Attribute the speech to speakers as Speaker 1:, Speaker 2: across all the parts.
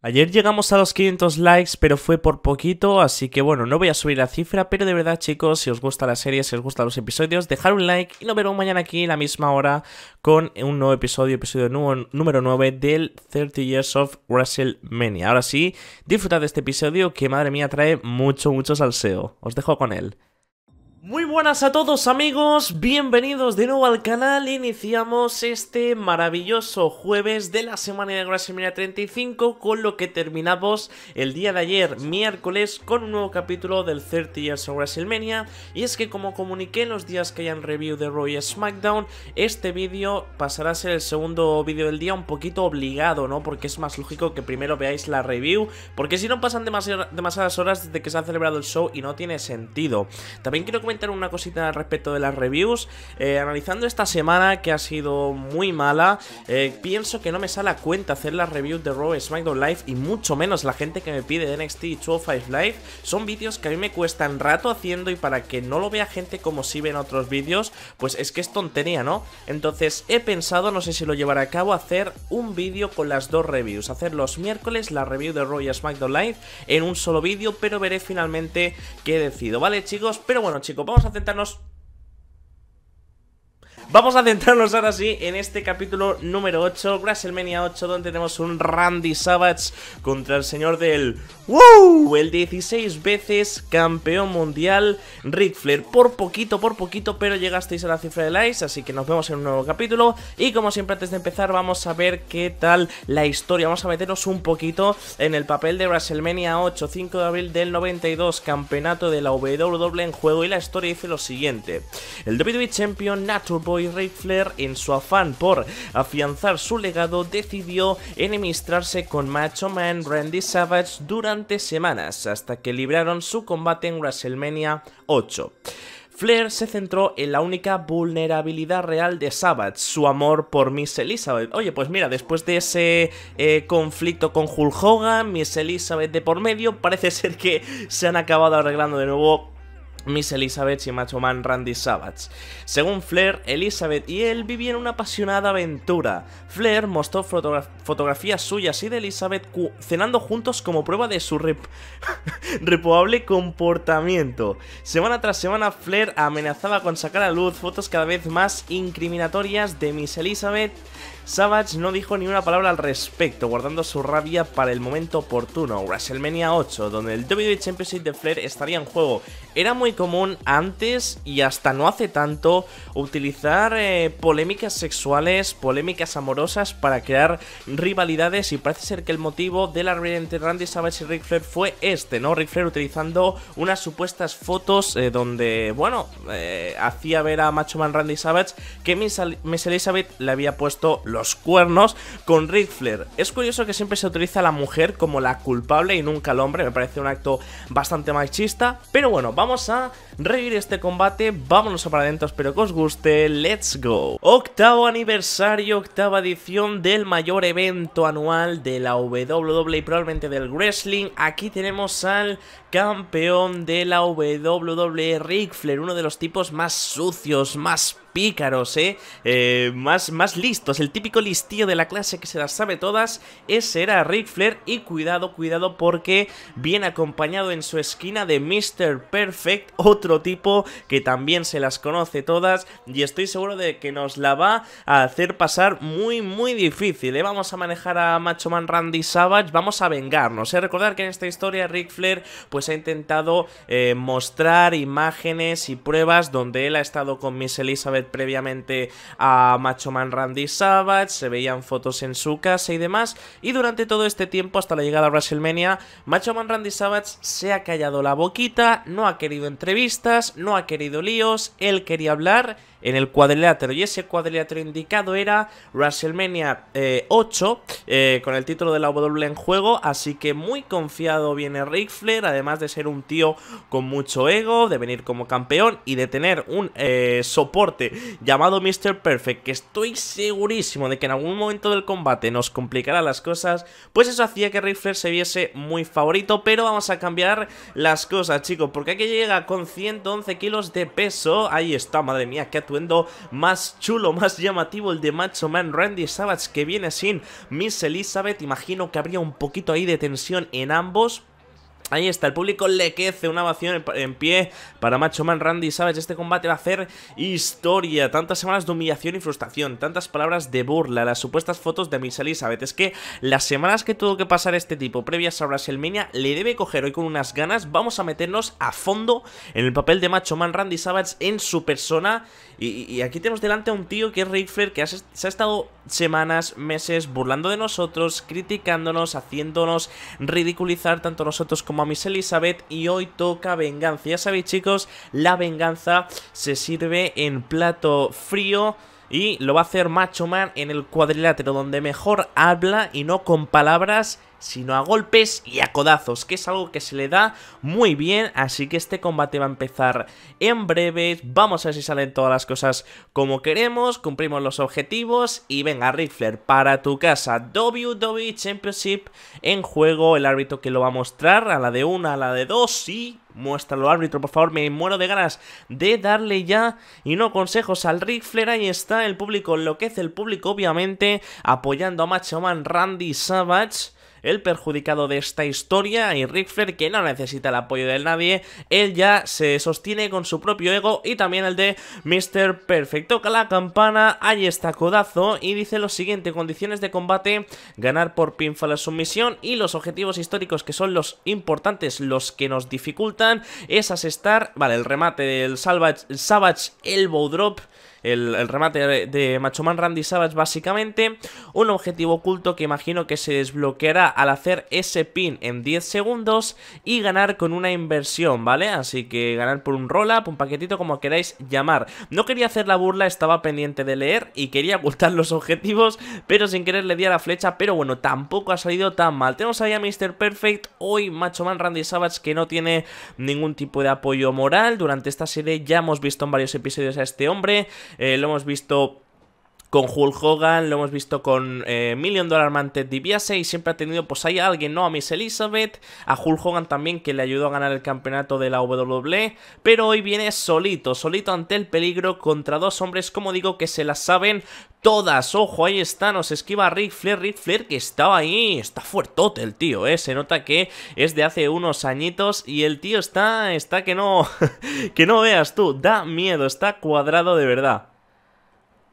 Speaker 1: Ayer llegamos a los 500 likes, pero fue por poquito, así que bueno, no voy a subir la cifra, pero de verdad chicos, si os gusta la serie, si os gustan los episodios, dejar un like y nos vemos mañana aquí a la misma hora con un nuevo episodio, episodio número 9 del 30 Years of WrestleMania. Ahora sí, disfrutad de este episodio que madre mía trae mucho, mucho salseo. Os dejo con él. Muy buenas a todos amigos, bienvenidos de nuevo al canal, iniciamos este maravilloso jueves de la semana de WrestleMania 35 con lo que terminamos el día de ayer, miércoles, con un nuevo capítulo del 30 Years of WrestleMania y es que como comuniqué en los días que hayan review de Royal SmackDown, este vídeo pasará a ser el segundo vídeo del día un poquito obligado, ¿no? Porque es más lógico que primero veáis la review, porque si no pasan demasiadas horas desde que se ha celebrado el show y no tiene sentido. También quiero comentar una cosita al respecto de las reviews. Eh, analizando esta semana que ha sido muy mala, eh, pienso que no me sale a cuenta hacer las reviews de Raw SmackDown Live y mucho menos la gente que me pide de NXT 205 Live. Son vídeos que a mí me cuestan rato haciendo y para que no lo vea gente como si ven otros vídeos, pues es que es tontería, ¿no? Entonces he pensado, no sé si lo llevaré a cabo, hacer un vídeo con las dos reviews. Hacer los miércoles la review de Raw y SmackDown Live en un solo vídeo, pero veré finalmente qué decido, ¿vale chicos? Pero bueno chicos, Vamos a centrarnos Vamos a centrarnos ahora sí en este capítulo número 8, WrestleMania 8, donde tenemos un Randy Savage contra el señor del El 16 veces campeón mundial Ric Flair. Por poquito, por poquito, pero llegasteis a la cifra de likes, así que nos vemos en un nuevo capítulo. Y como siempre, antes de empezar, vamos a ver qué tal la historia. Vamos a meternos un poquito en el papel de WrestleMania 8, 5 de abril del 92, campeonato de la WWE en juego. Y la historia dice lo siguiente: El WWE Champion Natural Boy y Flair, en su afán por afianzar su legado, decidió enemistrarse con Macho Man Randy Savage durante semanas, hasta que libraron su combate en WrestleMania 8. Flair se centró en la única vulnerabilidad real de Savage, su amor por Miss Elizabeth. Oye, pues mira, después de ese eh, conflicto con Hulk Hogan, Miss Elizabeth de por medio, parece ser que se han acabado arreglando de nuevo Miss Elizabeth y Macho Man Randy Savage. Según Flair, Elizabeth y él vivían una apasionada aventura. Flair mostró fotografías suyas y de Elizabeth cenando juntos como prueba de su comportamiento. Semana tras semana, Flair amenazaba con sacar a luz fotos cada vez más incriminatorias de Miss Elizabeth Savage no dijo ni una palabra al respecto, guardando su rabia para el momento oportuno, WrestleMania 8, donde el WWE Championship de Flair estaría en juego. Era muy común antes y hasta no hace tanto utilizar eh, polémicas sexuales, polémicas amorosas para crear rivalidades y parece ser que el motivo de la rivalidad entre Randy Savage y Ric Flair fue este, ¿no? Ric Flair utilizando unas supuestas fotos eh, donde, bueno, eh, hacía ver a Macho Man Randy Savage que Elizabeth le había puesto los los cuernos con Rick Flair. Es curioso que siempre se utiliza a la mujer como la culpable y nunca al hombre, me parece un acto bastante machista, pero bueno, vamos a reír este combate, vámonos a para adentro, espero que os guste, let's go. Octavo aniversario, octava edición del mayor evento anual de la WWE y probablemente del wrestling. Aquí tenemos al campeón de la WWE, Ric Flair, uno de los tipos más sucios, más pícaros, eh, ¿eh? más, más listos, el típico listillo de la clase que se las sabe todas, ese era Ric Flair y cuidado, cuidado porque viene acompañado en su esquina de Mr. Perfect, otro tipo que también se las conoce todas y estoy seguro de que nos la va a hacer pasar muy muy difícil, ¿eh? Vamos a manejar a Macho Man Randy Savage, vamos a vengarnos, ¿eh? Recordar que en esta historia Rick Flair pues ha intentado eh, mostrar imágenes y pruebas donde él ha estado con Miss Elizabeth previamente a Macho Man Randy Savage, se veían fotos en su casa y demás, y durante todo este tiempo hasta la llegada a WrestleMania, Macho Man Randy Savage se ha callado la boquita, no ha querido entrevistas, no ha querido líos, él quería hablar en el cuadrilátero y ese cuadrilátero indicado era WrestleMania 8 eh, eh, con el título de la W en juego, así que muy confiado viene Ric Flair, además de ser un tío con mucho ego, de venir como campeón y de tener un eh, soporte llamado Mr. Perfect, que estoy segurísimo de que en algún momento del combate nos complicará las cosas, pues eso hacía que Ric Flair se viese muy favorito, pero vamos a cambiar las cosas chicos, porque aquí llega con 100 111 kilos de peso. Ahí está, madre mía, qué atuendo más chulo, más llamativo el de Macho Man Randy Savage que viene sin Miss Elizabeth. Imagino que habría un poquito ahí de tensión en ambos Ahí está, el público lequece una ovación en pie para Macho Man Randy Savage. Este combate va a hacer historia. Tantas semanas de humillación y frustración, tantas palabras de burla, las supuestas fotos de Miss Elizabeth. Es que las semanas que tuvo que pasar este tipo previas a WrestleMania le debe coger hoy con unas ganas. Vamos a meternos a fondo en el papel de Macho Man Randy Savage en su persona. Y, aquí tenemos delante a un tío que es Rick que se ha estado semanas, meses burlando de nosotros, criticándonos, haciéndonos ridiculizar tanto nosotros como como Elizabeth y hoy toca venganza. Ya sabéis chicos, la venganza se sirve en plato frío y lo va a hacer Macho Man en el cuadrilátero, donde mejor habla y no con palabras, sino a golpes y a codazos, que es algo que se le da muy bien, así que este combate va a empezar en breve, vamos a ver si salen todas las cosas como queremos, cumplimos los objetivos y venga Riffler, para tu casa, WWE Championship en juego, el árbitro que lo va a mostrar a la de una, a la de dos y Muéstralo, árbitro, por favor. Me muero de ganas de darle ya y no consejos al Ric Flair. Ahí está el público, enloquece el público, obviamente, apoyando a Macho Man Randy Savage el perjudicado de esta historia y Ric Flair, que no necesita el apoyo de nadie, él ya se sostiene con su propio ego y también el de Mr. Perfect. Toca la campana, ahí está codazo y dice lo siguiente, condiciones de combate, ganar por pinfall la sumisión y los objetivos históricos que son los importantes, los que nos dificultan, es asestar, vale, el remate del Savage Elbow Drop el, remate de, Macho Man Randy Savage básicamente. Un objetivo oculto que imagino que se desbloqueará al hacer ese pin en 10 segundos y ganar con una inversión, ¿vale? Así que ganar por un roll-up, un paquetito, como queráis llamar. No quería hacer la burla, estaba pendiente de leer y quería ocultar los objetivos, pero sin querer le di a la flecha, pero bueno, tampoco ha salido tan mal. Tenemos ahí a Mr. Perfect, hoy Macho Man Randy Savage que no tiene ningún tipo de apoyo moral. Durante esta serie ya hemos visto en varios episodios a este hombre eh, lo hemos visto con Hulk Hogan, lo hemos visto con eh, Million Dollar Man Ted DiBiase y siempre ha tenido pues hay a alguien, ¿no? A Miss Elizabeth, a Hulk Hogan también que le ayudó a ganar el campeonato de la WWE, pero hoy viene solito, solito ante el peligro contra dos hombres, como digo, que se las saben todas. Ojo, ahí está, nos esquiva Rick Flair, Rick Flair que estaba ahí, está fuertote el tío, ¿eh? Se nota que es de hace unos añitos y el tío está, está que no, que no veas tú, da miedo, está cuadrado de verdad.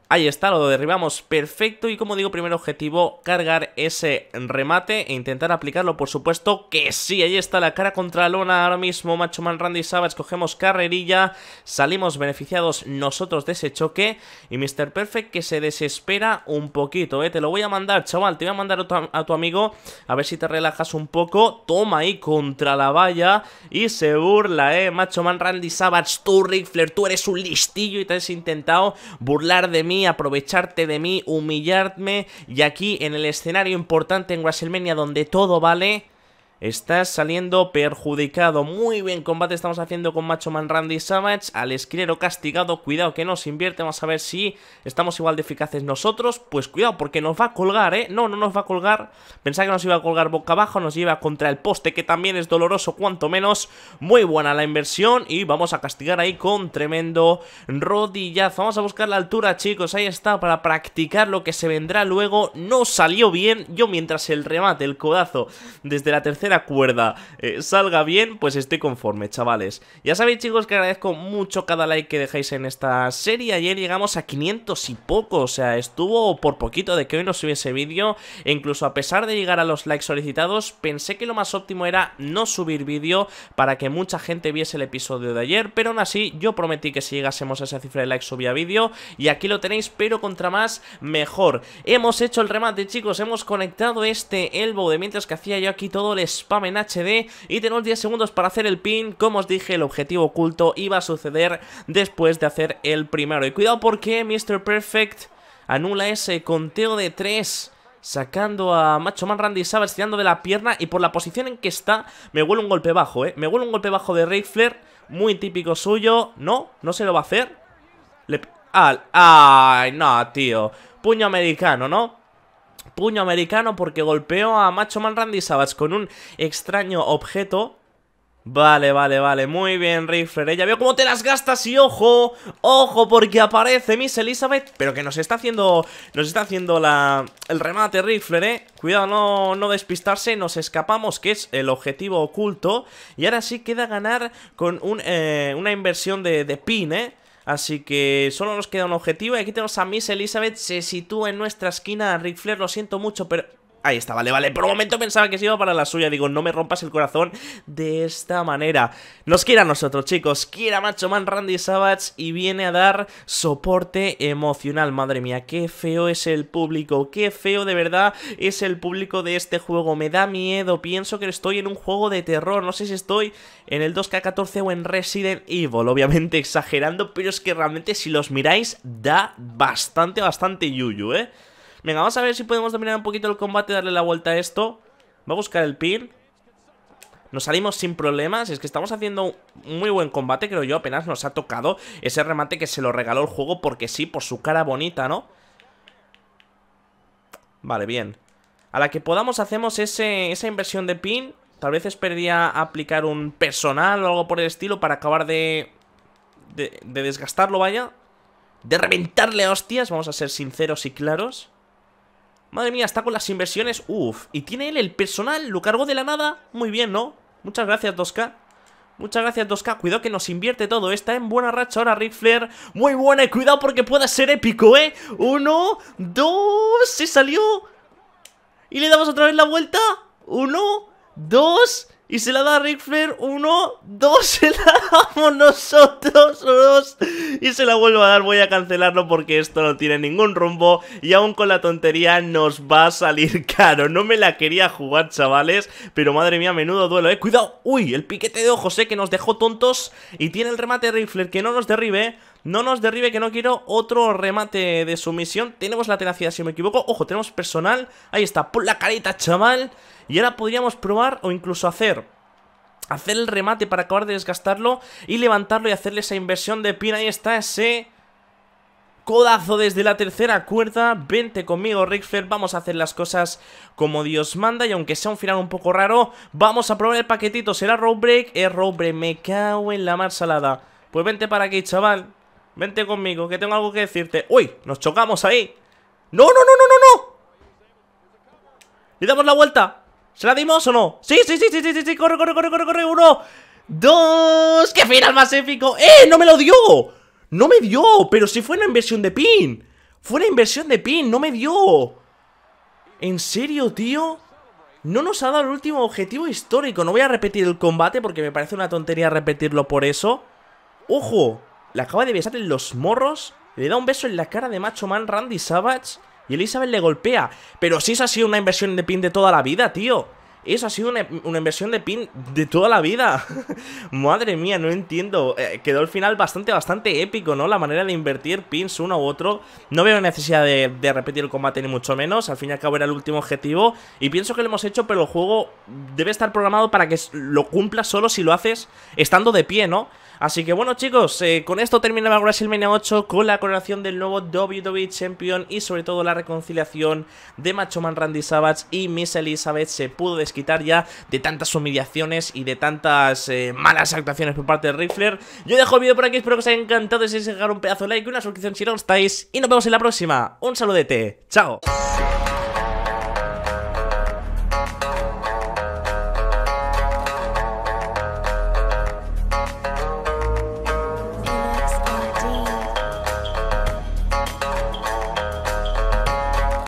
Speaker 1: Ahí está, lo derribamos perfecto y como digo, primer objetivo, cargar ese remate e intentar aplicarlo, por supuesto que sí, ahí está la cara contra lona ahora mismo, Macho Man Randy Savage, cogemos carrerilla, salimos beneficiados nosotros de ese choque y Mr. Perfect que se desespera un poquito, ¿eh? te lo voy a mandar, chaval, te voy a mandar a tu, amigo, a ver si te relajas un poco, toma ahí contra la valla y se burla, eh, Macho Man Randy Savage, tú Rick Flair, tú eres un listillo y te has intentado burlar de mí aprovecharte de mí, humillarme. Y aquí en el escenario importante en WrestleMania donde todo vale, Está saliendo perjudicado. Muy bien, combate estamos haciendo con Macho Man Randy Savage. Al esquilero castigado. Cuidado que nos invierte. Vamos a ver si estamos igual de eficaces nosotros. Pues cuidado porque nos va a colgar, ¿eh? No, no nos va a colgar. Pensaba que nos iba a colgar boca abajo. Nos lleva contra el poste que también es doloroso cuanto menos. Muy buena la inversión. Y vamos a castigar ahí con tremendo rodillazo. Vamos a buscar la altura, chicos. Ahí está para practicar lo que se vendrá luego. No salió bien. Yo mientras el remate, el codazo desde la tercera cuerda eh, salga bien, pues estoy conforme, chavales. Ya sabéis, chicos, que agradezco mucho cada like que dejáis en esta serie. Ayer llegamos a 500 y poco, o sea, estuvo por poquito de que hoy no subiese vídeo. E incluso a pesar de llegar a los likes solicitados, pensé que lo más óptimo era no subir vídeo para que mucha gente viese el episodio de ayer. Pero aún así, yo prometí que si llegásemos a esa cifra de likes subía vídeo. Y aquí lo tenéis, pero contra más, mejor. Hemos hecho el remate, chicos, hemos conectado este elbow de mientras que hacía yo aquí todo el spam en HD y tenemos 10 segundos para hacer el pin. Como os dije, el objetivo oculto iba a suceder después de hacer el primero. Y cuidado porque Mr. Perfect anula ese conteo de 3 sacando a Macho Man Randy Savage tirando de la pierna y por la posición en que está me huele un golpe bajo, ¿eh? Me huele un golpe bajo de Rifler, Flair, muy típico suyo. No, no se lo va a hacer. Le... ay, no, tío. Puño americano, ¿no? puño americano porque golpeó a Macho Man Randy Savage con un extraño objeto. Vale, vale, vale, muy bien, Riffler. ya veo cómo te las gastas y ojo, ojo, porque aparece Miss Elizabeth, pero que nos está haciendo, nos está haciendo la, el remate Rifler, eh, cuidado, no, no despistarse, nos escapamos, que es el objetivo oculto, y ahora sí queda ganar con un, eh, una inversión de, de pin, eh, Así que solo nos queda un objetivo. Y aquí tenemos a Miss Elizabeth. Se sitúa en nuestra esquina. Ric Flair, lo siento mucho, pero Ahí está, vale, vale. Por un momento pensaba que se iba para la suya. Digo, no me rompas el corazón de esta manera. Nos quiera a nosotros, chicos. quiera a Macho Man Randy Savage y viene a dar soporte emocional. Madre mía, qué feo es el público. Qué feo de verdad es el público de este juego. Me da miedo. Pienso que estoy en un juego de terror. No sé si estoy en el 2K14 o en Resident Evil. Obviamente exagerando, pero es que realmente si los miráis da bastante, bastante yuyu, ¿eh? Venga, vamos a ver si podemos dominar un poquito el combate, darle la vuelta a esto. Va a buscar el pin. Nos salimos sin problemas, es que estamos haciendo un muy buen combate, creo yo, apenas nos ha tocado ese remate que se lo regaló el juego porque sí, por su cara bonita, ¿no? Vale, bien. A la que podamos hacemos esa inversión de pin, tal vez esperaría aplicar un personal o algo por el estilo para acabar de, de, de desgastarlo, vaya. De reventarle a hostias, vamos a ser sinceros y claros. Madre mía, está con las inversiones, Uf, Y tiene él el personal, lo cargó de la nada Muy bien, ¿no? Muchas gracias 2K Muchas gracias 2K, cuidado que nos invierte todo ¿eh? Está en buena racha ahora Riffler. Flair Muy buena y cuidado porque pueda ser épico, ¿eh? Uno, dos Se salió Y le damos otra vez la vuelta Uno, dos y se la da a Ric uno, dos, se la damos nosotros, dos, y se la vuelvo a dar, voy a cancelarlo porque esto no tiene ningún rumbo, y aún con la tontería nos va a salir caro, no me la quería jugar, chavales, pero madre mía, menudo duelo, eh, cuidado, uy, el piquete de ojos, eh, que nos dejó tontos, y tiene el remate de que no nos derribe, no nos derribe, que no quiero otro remate de sumisión, tenemos la tenacidad, si me equivoco, ojo, tenemos personal, ahí está, por la carita, chaval, y ahora podríamos probar o incluso hacer hacer el remate para acabar de desgastarlo y levantarlo y hacerle esa inversión de pin. Ahí está ese codazo desde la tercera cuerda. Vente conmigo, Rickfeld. Vamos a hacer las cosas como Dios manda. Y aunque sea un final un poco raro, vamos a probar el paquetito. ¿Será road break? Es road Me cago en la mar salada. Pues vente para aquí, chaval. Vente conmigo, que tengo algo que decirte. ¡Uy! ¡Nos chocamos ahí! ¡No, no, no, no, no, no! ¡Le damos la vuelta! ¿Se la dimos o no? Sí, sí, sí, sí, sí, sí, sí. corre, corre, corre, corre, corre, uno Dos, qué final más épico ¡Eh, no me lo dio! No me dio, pero si fue una inversión de pin Fue una inversión de pin, no me dio ¿En serio, tío? No nos ha dado el último objetivo histórico No voy a repetir el combate porque me parece una tontería repetirlo por eso ¡Ojo! Le acaba de besar en los morros Le da un beso en la cara de Macho Man Randy Savage y Elizabeth le golpea. Pero si eso ha sido una inversión de pin de toda la vida, tío. Eso ha sido una, inversión de pin de toda la vida. Madre mía, no entiendo. Eh, quedó el final bastante, bastante épico, ¿no? La manera de invertir pins uno u otro. No veo necesidad de, de, repetir el combate ni mucho menos. Al fin y al cabo era el último objetivo. Y pienso que lo hemos hecho, pero el juego debe estar programado para que lo cumpla solo si lo haces estando de pie, ¿no? Así que bueno chicos, eh, con esto terminaba WrestleMania 8 con la coronación del nuevo WWE Champion y sobre todo la reconciliación de Macho Man Randy Savage y Miss Elizabeth se pudo desquitar ya de tantas humillaciones y de tantas eh, malas actuaciones por parte de Riffler. Yo dejo el vídeo por aquí, espero que os haya encantado, y si dejar un pedazo de like, Y una suscripción si no estáis y nos vemos en la próxima. Un saludete, chao.